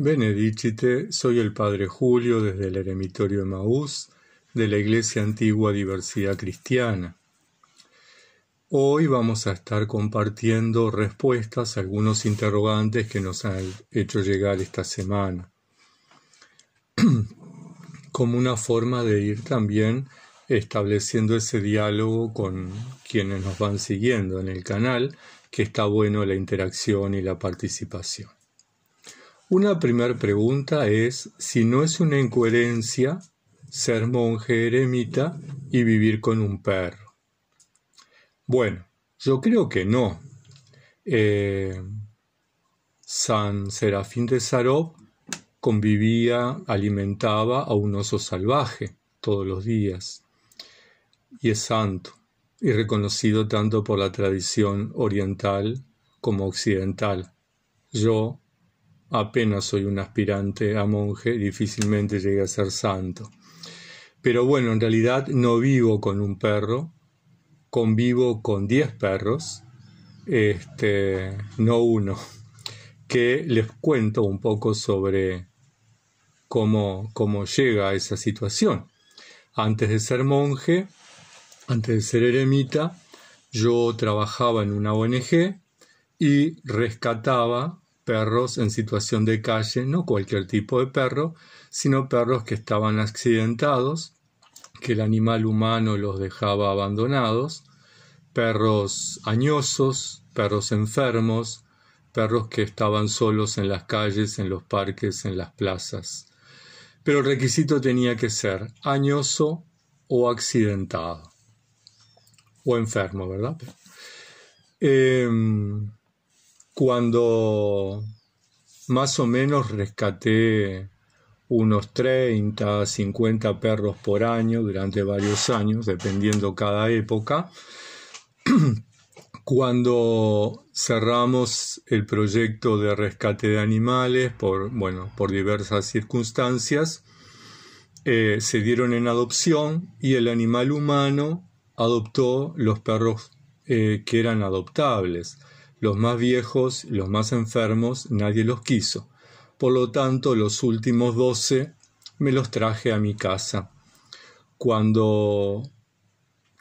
Benedicite, soy el Padre Julio desde el Eremitorio de Maús de la Iglesia Antigua Diversidad Cristiana. Hoy vamos a estar compartiendo respuestas a algunos interrogantes que nos han hecho llegar esta semana, como una forma de ir también estableciendo ese diálogo con quienes nos van siguiendo en el canal, que está bueno la interacción y la participación. Una primera pregunta es si no es una incoherencia ser monje eremita y vivir con un perro. Bueno, yo creo que no. Eh, San Serafín de Sarov convivía, alimentaba a un oso salvaje todos los días y es santo y reconocido tanto por la tradición oriental como occidental. Yo apenas soy un aspirante a monje, difícilmente llegué a ser santo. Pero bueno, en realidad no vivo con un perro, convivo con 10 perros, este, no uno, que les cuento un poco sobre cómo, cómo llega a esa situación. Antes de ser monje, antes de ser eremita, yo trabajaba en una ONG y rescataba perros en situación de calle, no cualquier tipo de perro, sino perros que estaban accidentados, que el animal humano los dejaba abandonados, perros añosos, perros enfermos, perros que estaban solos en las calles, en los parques, en las plazas. Pero el requisito tenía que ser añoso o accidentado. O enfermo, ¿verdad? Em, cuando más o menos rescaté unos 30, 50 perros por año durante varios años, dependiendo cada época. Cuando cerramos el proyecto de rescate de animales por, bueno, por diversas circunstancias, eh, se dieron en adopción y el animal humano adoptó los perros eh, que eran adoptables. Los más viejos, los más enfermos, nadie los quiso. Por lo tanto, los últimos doce me los traje a mi casa. Cuando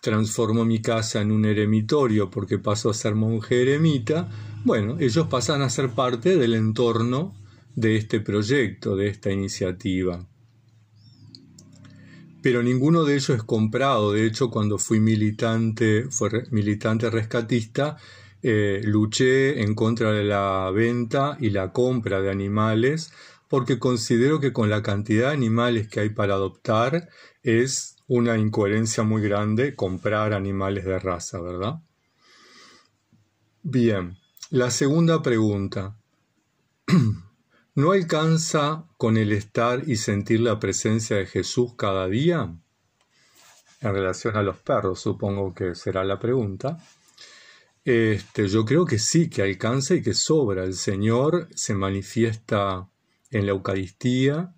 transformo mi casa en un eremitorio porque paso a ser monje eremita, bueno, ellos pasan a ser parte del entorno de este proyecto, de esta iniciativa. Pero ninguno de ellos es comprado, de hecho cuando fui militante, fue militante rescatista, eh, luché en contra de la venta y la compra de animales porque considero que con la cantidad de animales que hay para adoptar es una incoherencia muy grande comprar animales de raza, ¿verdad? Bien, la segunda pregunta. ¿No alcanza con el estar y sentir la presencia de Jesús cada día? En relación a los perros, supongo que será la pregunta. Este, yo creo que sí, que alcanza y que sobra. El Señor se manifiesta en la Eucaristía,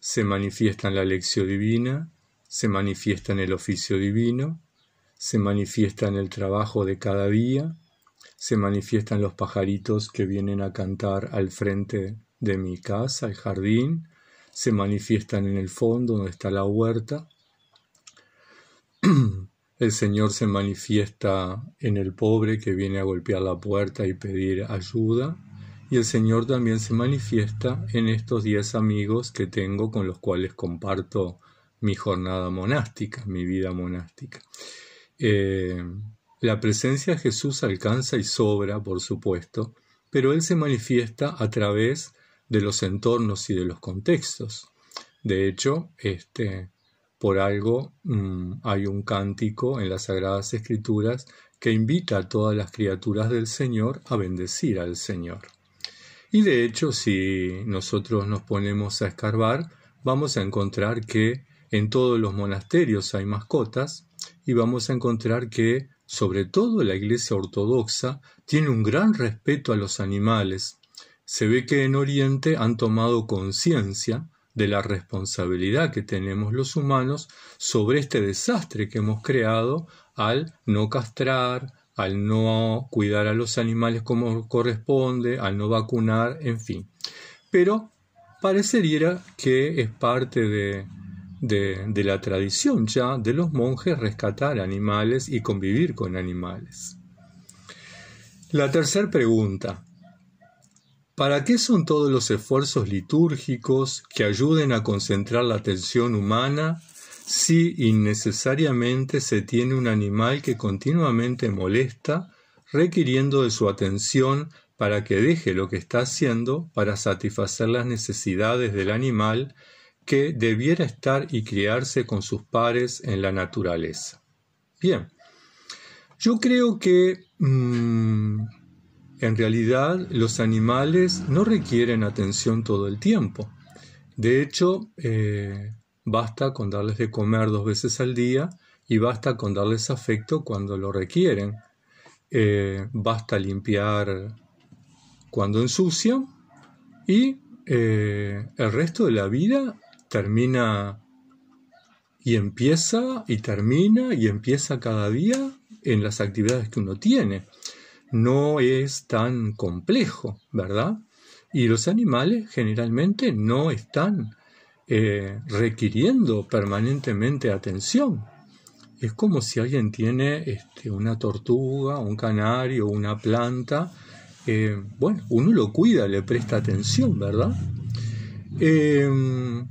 se manifiesta en la lección divina, se manifiesta en el oficio divino, se manifiesta en el trabajo de cada día, se manifiestan los pajaritos que vienen a cantar al frente de mi casa, el jardín, se manifiestan en el fondo donde está la huerta. El Señor se manifiesta en el pobre que viene a golpear la puerta y pedir ayuda. Y el Señor también se manifiesta en estos diez amigos que tengo con los cuales comparto mi jornada monástica, mi vida monástica. Eh, la presencia de Jesús alcanza y sobra, por supuesto, pero Él se manifiesta a través de los entornos y de los contextos. De hecho, este, por algo mm, hay un cántico en las Sagradas Escrituras que invita a todas las criaturas del Señor a bendecir al Señor. Y de hecho, si nosotros nos ponemos a escarbar, vamos a encontrar que en todos los monasterios hay mascotas y vamos a encontrar que, sobre todo la Iglesia Ortodoxa, tiene un gran respeto a los animales. Se ve que en Oriente han tomado conciencia de la responsabilidad que tenemos los humanos sobre este desastre que hemos creado al no castrar, al no cuidar a los animales como corresponde, al no vacunar, en fin. Pero parecería que es parte de, de la tradición ya de los monjes rescatar animales y convivir con animales. La tercera pregunta, ¿Para qué son todos los esfuerzos litúrgicos que ayuden a concentrar la atención humana si innecesariamente se tiene un animal que continuamente molesta, requiriendo de su atención para que deje lo que está haciendo para satisfacer las necesidades del animal que debiera estar y criarse con sus pares en la naturaleza? Bien, yo creo que... Mm, en realidad, los animales no requieren atención todo el tiempo. De hecho, eh, basta con darles de comer dos veces al día y basta con darles afecto cuando lo requieren. Eh, basta limpiar cuando ensucian y eh, el resto de la vida termina y empieza y termina y empieza cada día en las actividades que uno tiene no es tan complejo, ¿verdad? Y los animales generalmente no están eh, requiriendo permanentemente atención. Es como si alguien tiene este, una tortuga, un canario, una planta. Eh, bueno, uno lo cuida, le presta atención, ¿verdad? Em,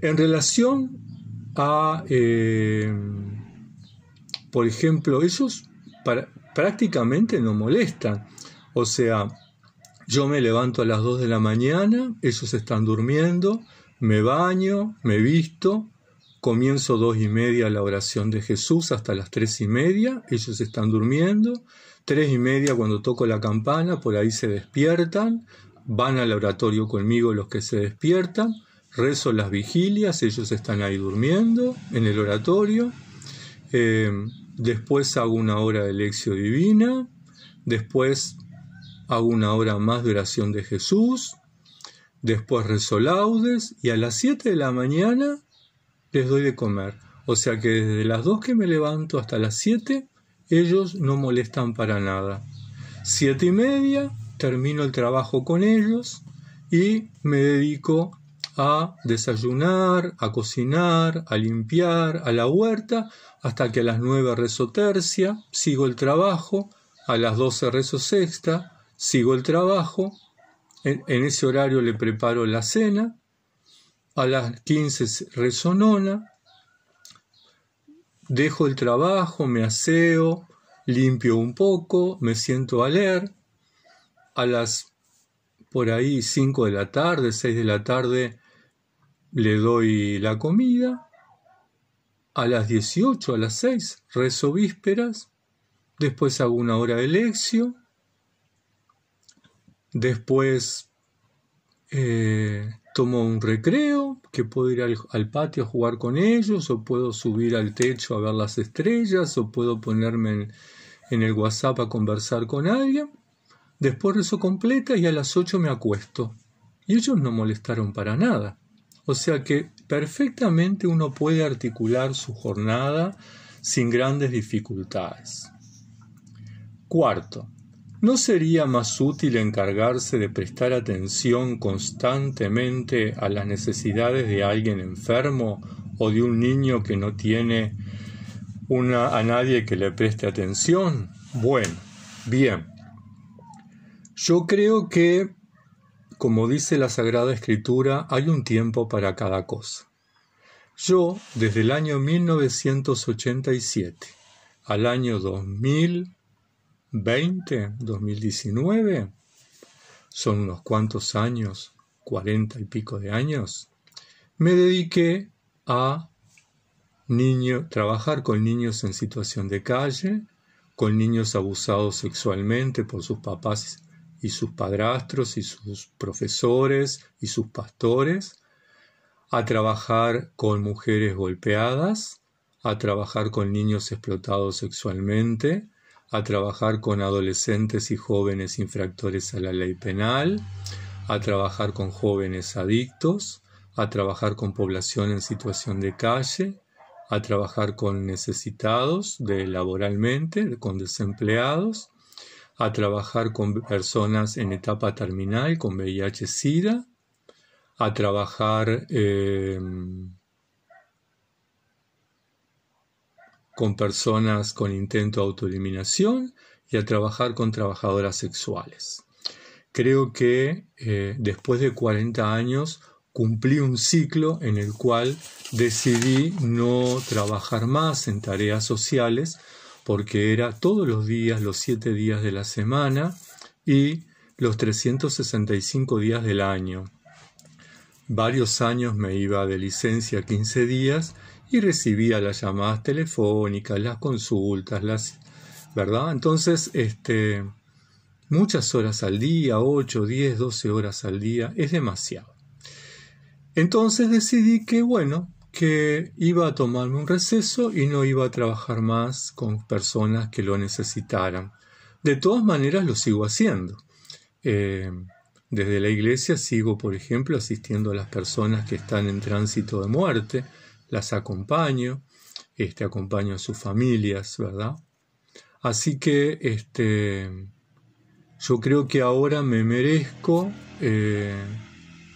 en relación a, eh, por ejemplo, ellos para, prácticamente no molestan. O sea, yo me levanto a las 2 de la mañana, ellos están durmiendo, me baño, me visto, comienzo dos y media la oración de Jesús hasta las tres y media, ellos están durmiendo, tres y media cuando toco la campana, por ahí se despiertan, van al oratorio conmigo los que se despiertan, rezo las vigilias, ellos están ahí durmiendo en el oratorio. Eh, después hago una hora de lección divina, después hago una hora más de oración de Jesús, después rezo laudes y a las 7 de la mañana les doy de comer. O sea que desde las 2 que me levanto hasta las 7, ellos no molestan para nada. 7 y media termino el trabajo con ellos y me dedico a desayunar, a cocinar, a limpiar, a la huerta, hasta que a las 9 rezo tercia, sigo el trabajo, a las 12 rezo sexta, sigo el trabajo, en, ese horario le preparo la cena, a las 15 rezo nona, dejo el trabajo, me aseo, limpio un poco, me siento a leer, a las por ahí 5 de la tarde, 6 de la tarde, le doy la comida. A las 18, a las 6, rezo vísperas. Después hago una hora de lección. Después eh, tomo un recreo, que puedo ir al, patio a jugar con ellos, o puedo subir al techo a ver las estrellas, o puedo ponerme en, en el WhatsApp a conversar con alguien. Después rezo completa y a las 8 me acuesto. Y ellos no molestaron para nada. O sea que perfectamente uno puede articular su jornada sin grandes dificultades. Cuarto, ¿no sería más útil encargarse de prestar atención constantemente a las necesidades de alguien enfermo o de un niño que no tiene a nadie que le preste atención? Bueno, bien. Yo creo que como dice la Sagrada Escritura, hay un tiempo para cada cosa. Yo, desde el año 1987 al año 2020, 2019, son unos cuantos años, cuarenta y pico de años, me dediqué a trabajar con niños en situación de calle, con niños abusados sexualmente por sus papás y sus padrastros y sus profesores y sus pastores, a trabajar con mujeres golpeadas, a trabajar con niños explotados sexualmente, a trabajar con adolescentes y jóvenes infractores a la ley penal, a trabajar con jóvenes adictos, a trabajar con población en situación de calle, a trabajar con necesitados de laboralmente, con desempleados, a trabajar con personas en etapa terminal con VIH-Sida, a trabajar em, con personas con intento de autoeliminación y a trabajar con trabajadoras sexuales. Creo que eh, después de 40 años cumplí un ciclo en el cual decidí no trabajar más en tareas sociales, porque era todos los días, los siete días de la semana y los 365 días del año. Varios años me iba de licencia 15 días y recibía las llamadas telefónicas, las consultas, las... ¿Verdad? Entonces, este, muchas horas al día, 8, 10, 12 horas al día, es demasiado. Entonces decidí que, bueno, que iba a tomarme un receso y no iba a trabajar más con personas que lo necesitaran. De todas maneras lo sigo haciendo. Eh, desde la iglesia sigo, por ejemplo, asistiendo a las personas que están en tránsito de muerte, las acompaño, este, acompaño a sus familias, ¿verdad? Así que este, yo creo que ahora me merezco eh,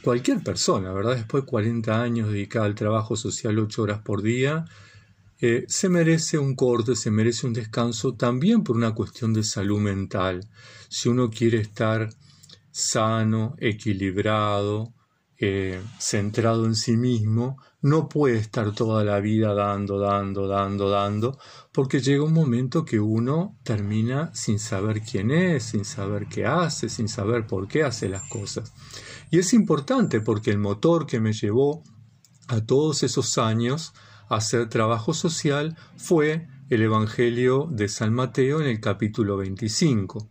cualquier persona, ¿verdad? Después de 40 años dedicada al trabajo social 8 horas por día, eh, se merece un corte, se merece un descanso también por una cuestión de salud mental. Si uno quiere estar sano, equilibrado, eh, centrado en sí mismo, no puede estar toda la vida dando, dando, dando, dando, porque llega un momento que uno termina sin saber quién es, sin saber qué hace, sin saber por qué hace las cosas. Y es importante porque el motor que me llevó a todos esos años a hacer trabajo social fue el Evangelio de San Mateo en el capítulo 25.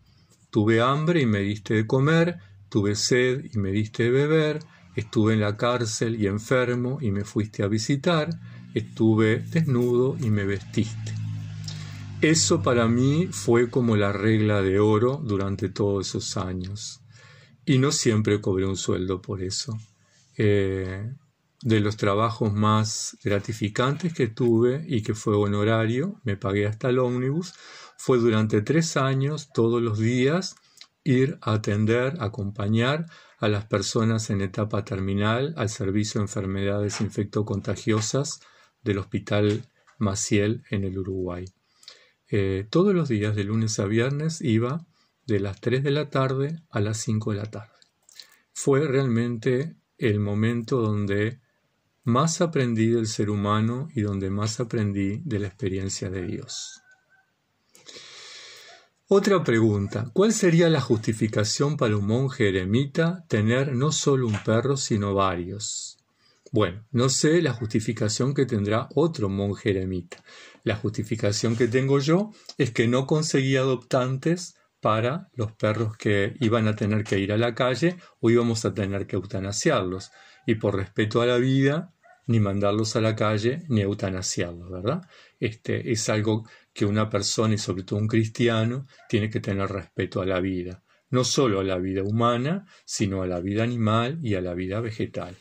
Tuve hambre y me diste de comer, tuve sed y me diste de beber, estuve en la cárcel y enfermo y me fuiste a visitar, estuve desnudo y me vestiste. Eso para mí fue como la regla de oro durante todos esos años y no siempre cobré un sueldo por eso. Eh, de los trabajos más gratificantes que tuve y que fue honorario, me pagué hasta el ómnibus, fue durante tres años, todos los días, ir a atender, acompañar a las personas en etapa terminal al servicio de enfermedades infectocontagiosas del Hospital Maciel en el Uruguay. Eh, todos los días, de lunes a viernes, iba de las 3 de la tarde a las 5 de la tarde. Fue realmente el momento donde más aprendí del ser humano y donde más aprendí de la experiencia de Dios. Otra pregunta, ¿cuál sería la justificación para un monje eremita tener no solo un perro, sino varios? Bueno, no sé la justificación que tendrá otro monje eremita. La justificación que tengo yo es que no conseguí adoptantes para los perros que iban a tener que ir a la calle o íbamos a tener que eutanasiarlos. Y por respeto a la vida, ni mandarlos a la calle ni eutanasiarlos, ¿verdad? Este, es algo que una persona y sobre todo un cristiano tiene que tener respeto a la vida, no solo a la vida humana, sino a la vida animal y a la vida vegetal,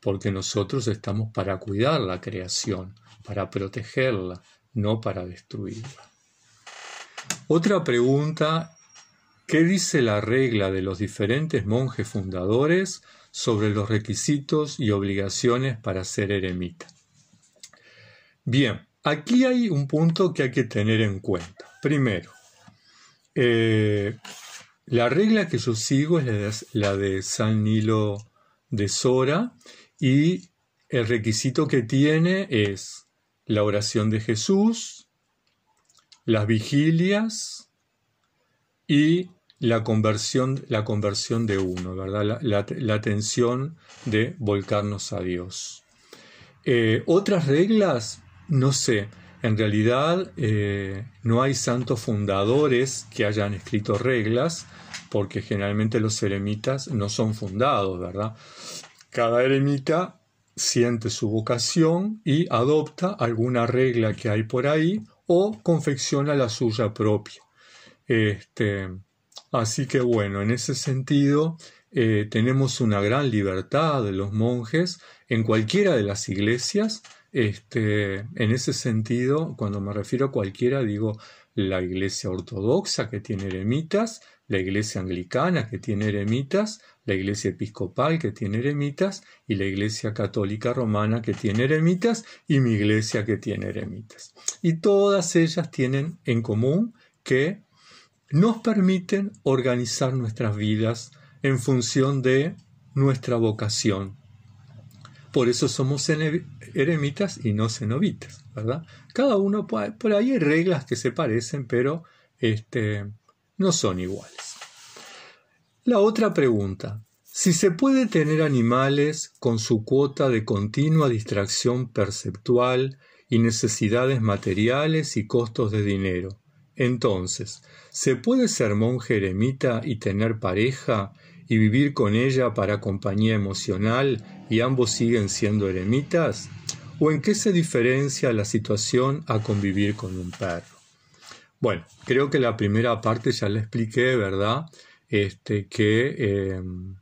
porque nosotros estamos para cuidar la creación, para protegerla, no para destruirla. Otra pregunta, ¿qué dice la regla de los diferentes monjes fundadores sobre los requisitos y obligaciones para ser eremita? Bien, aquí hay un punto que hay que tener en cuenta. Primero, eh, la regla que yo sigo es la de, San Nilo de Sora y el requisito que tiene es la oración de Jesús, las vigilias y la conversión, la conversión de uno, ¿verdad? La, la, tensión de volcarnos a Dios. Eh, otras reglas, no sé, en realidad eh, no hay santos fundadores que hayan escrito reglas, porque generalmente los eremitas no son fundados, ¿verdad? Cada eremita siente su vocación y adopta alguna regla que hay por ahí o confecciona la suya propia. Este, así que bueno, en ese sentido eh, tenemos una gran libertad de los monjes en cualquiera de las iglesias. Este, en ese sentido, cuando me refiero a cualquiera, digo la iglesia ortodoxa que tiene eremitas, la iglesia anglicana que tiene eremitas, la iglesia episcopal que tiene eremitas y la iglesia católica romana que tiene eremitas y mi iglesia que tiene eremitas. Y todas ellas tienen en común que nos permiten organizar nuestras vidas en función de nuestra vocación. Por eso somos eremitas y no cenobitas, ¿verdad? Cada uno, por ahí hay reglas que se parecen, pero este, no son iguales. La otra pregunta, si se puede tener animales con su cuota de continua distracción perceptual y necesidades materiales y costos de dinero, entonces, ¿se puede ser monje eremita y tener pareja y vivir con ella para compañía emocional y ambos siguen siendo eremitas? ¿O en qué se diferencia la situación a convivir con un perro? Bueno, creo que la primera parte ya la expliqué, ¿verdad? este, que em,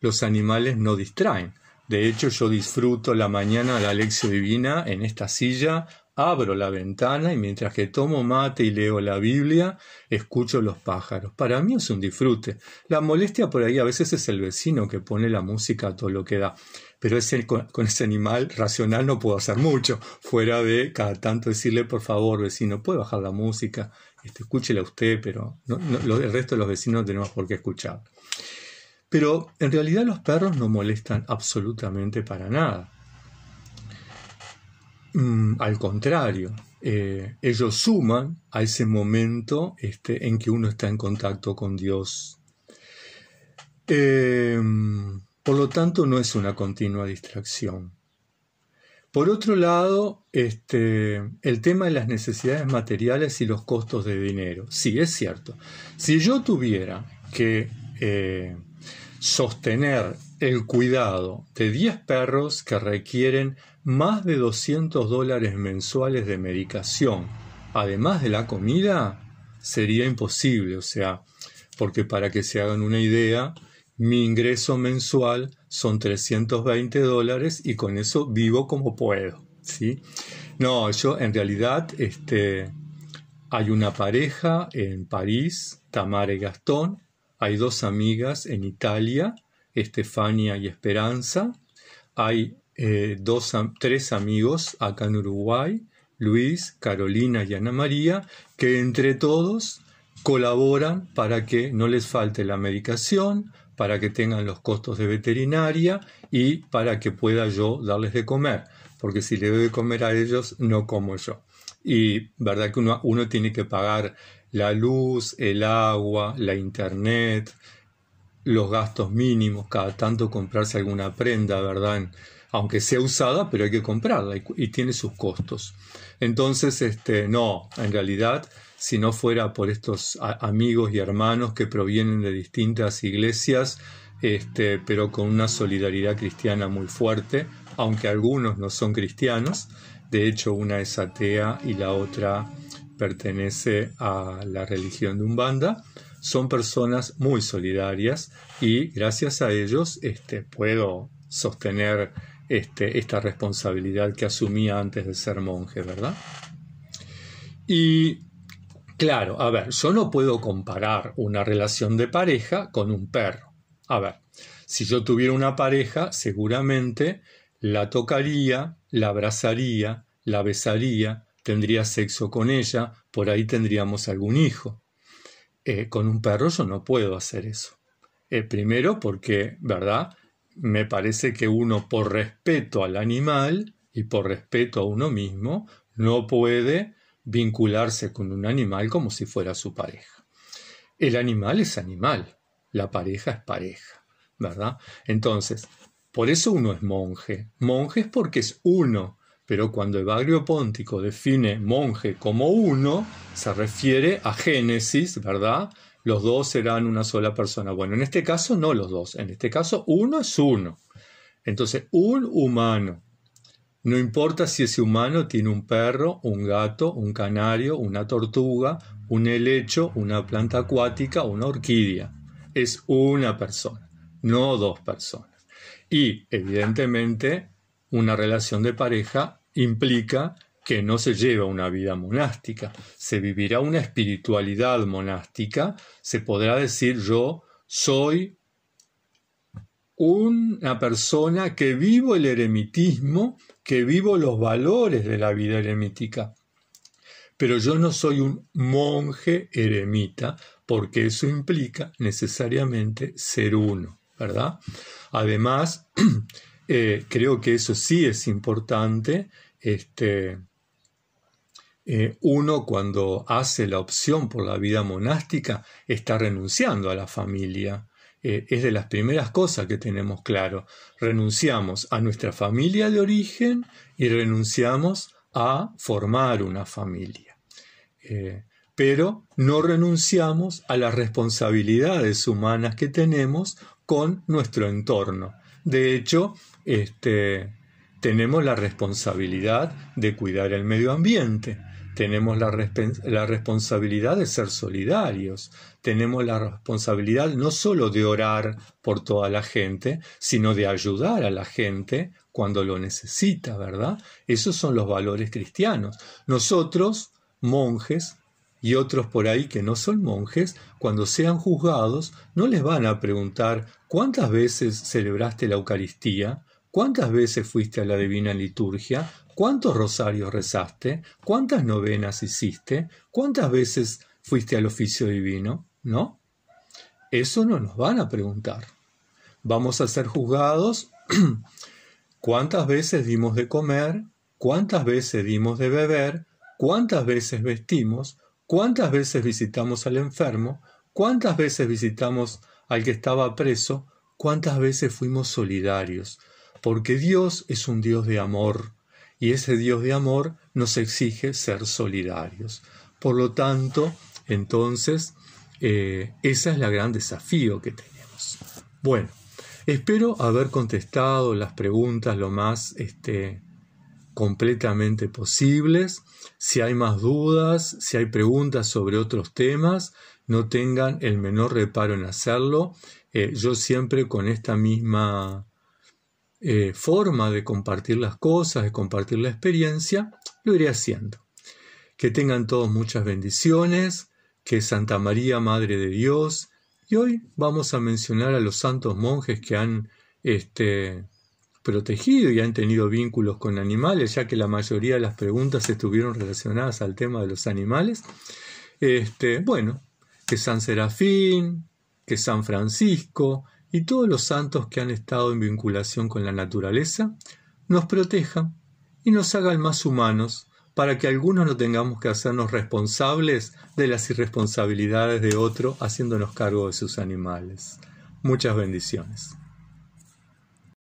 los animales no distraen. De hecho, yo disfruto la mañana la lección divina en esta silla, abro la ventana y mientras que tomo mate y leo la Biblia, escucho los pájaros. Para mí es un disfrute. La molestia por ahí a veces es el vecino que pone la música a todo lo que da. Pero con ese animal racional no puedo hacer mucho, fuera de cada tanto decirle, por favor, vecino, puede bajar la música, este, escúchela usted, pero el resto de los vecinos no tenemos por qué escuchar. Pero en realidad los perros no molestan absolutamente para nada. Mm, al contrario, eh, ellos suman a ese momento este, en que uno está en contacto con Dios. Eh, por lo tanto, no es una continua distracción. Por otro lado, este, el tema de las necesidades materiales y los costos de dinero. Sí, es cierto. Si yo tuviera que eh, sostener el cuidado de 10 perros que requieren más de 200 dólares mensuales de medicación, además de la comida, sería imposible. O sea, porque para que se hagan una idea, mi ingreso mensual son 320 dólares y con eso vivo como puedo. ¿sí? No, yo en realidad este, hay una pareja en París, Tamara y Gastón, hay dos amigas en Italia, Estefania y Esperanza, hay eh, dos, tres amigos acá en Uruguay, Luis, Carolina y Ana María, que entre todos colaboran para que no les falte la medicación, para que tengan los costos de veterinaria y para que pueda yo darles de comer, porque si le doy de comer a ellos, no como yo. Y verdad que uno, uno tiene que pagar la luz, el agua, la internet, los gastos mínimos, cada tanto comprarse alguna prenda, ¿verdad? aunque sea usada, pero hay que comprarla y, tiene sus costos. Entonces, este, no, en realidad, si no fuera por estos amigos y hermanos que provienen de distintas iglesias, este, pero con una solidaridad cristiana muy fuerte, aunque algunos no son cristianos, de hecho una es atea y la otra pertenece a la religión de Umbanda, son personas muy solidarias y gracias a ellos este, puedo sostener este, esta responsabilidad que asumía antes de ser monje, ¿verdad? Y claro, a ver, yo no puedo comparar una relación de pareja con un perro. A ver, si yo tuviera una pareja, seguramente la tocaría, la abrazaría, la besaría, tendría sexo con ella, por ahí tendríamos algún hijo. Eh, con un perro yo no puedo hacer eso. Eh, primero porque, ¿verdad? Me parece que uno por respeto al animal y por respeto a uno mismo no puede vincularse con un animal como si fuera su pareja. El animal es animal, la pareja es pareja, ¿verdad? Entonces, por eso uno es monje. Monje es porque es uno, pero cuando Evagrio Póntico define monje como uno, se refiere a Génesis, ¿verdad? Los dos serán una sola persona. Bueno, en este caso no los dos, en este caso uno es uno. Entonces, un humano, no importa si ese humano tiene un perro, un gato, un canario, una tortuga, un helecho, una planta acuática, una orquídea. Es una persona, no dos personas. Y evidentemente una relación de pareja implica que no se lleva una vida monástica, se vivirá una espiritualidad monástica, se podrá decir yo soy una persona que vivo el eremitismo, que vivo los valores de la vida eremítica. Pero yo no soy un monje eremita, porque eso implica necesariamente ser uno, ¿verdad? Además, eh, creo que eso sí es importante, este, eh, uno cuando hace la opción por la vida monástica está renunciando a la familia. Eh, es de las primeras cosas que tenemos claro. Renunciamos a nuestra familia de origen y renunciamos a formar una familia. Eh, pero no renunciamos a las responsabilidades humanas que tenemos con nuestro entorno. De hecho, este, tenemos la responsabilidad de cuidar el medio ambiente, tenemos la, responsabilidad de ser solidarios, tenemos la responsabilidad no solo de orar por toda la gente, sino de ayudar a la gente cuando lo necesita, ¿verdad? Esos son los valores cristianos. Nosotros, monjes, y otros por ahí que no son monjes, cuando sean juzgados, no les van a preguntar cuántas veces celebraste la Eucaristía, ¿Cuántas veces fuiste a la divina liturgia? ¿Cuántos rosarios rezaste? ¿Cuántas novenas hiciste? ¿Cuántas veces fuiste al oficio divino? ¿No? Eso no nos van a preguntar. Vamos a ser juzgados cuántas veces dimos de comer, cuántas veces dimos de beber, cuántas veces vestimos, cuántas veces visitamos al enfermo, cuántas veces visitamos al que estaba preso, cuántas veces fuimos solidarios, porque Dios es un Dios de amor, y ese Dios de amor nos exige ser solidarios. Por lo tanto, entonces, eh, ese es el gran desafío que tenemos. Bueno, espero haber contestado las preguntas lo más este, completamente posibles. Si hay más dudas, si hay preguntas sobre otros temas, no tengan el menor reparo en hacerlo. Eh, yo siempre con esta misma eh, forma de compartir las cosas, de compartir la experiencia, lo iré haciendo. Que tengan todos muchas bendiciones, que Santa María, Madre de Dios, y hoy vamos a mencionar a los santos monjes que han este, protegido y han tenido vínculos con animales, ya que la mayoría de las preguntas estuvieron relacionadas al tema de los animales. Este, bueno, que San Serafín, que San Francisco, y todos los santos que han estado en vinculación con la naturaleza, nos protejan y nos hagan más humanos para que algunos no tengamos que hacernos responsables de las irresponsabilidades de otro haciéndonos cargo de sus animales. Muchas bendiciones.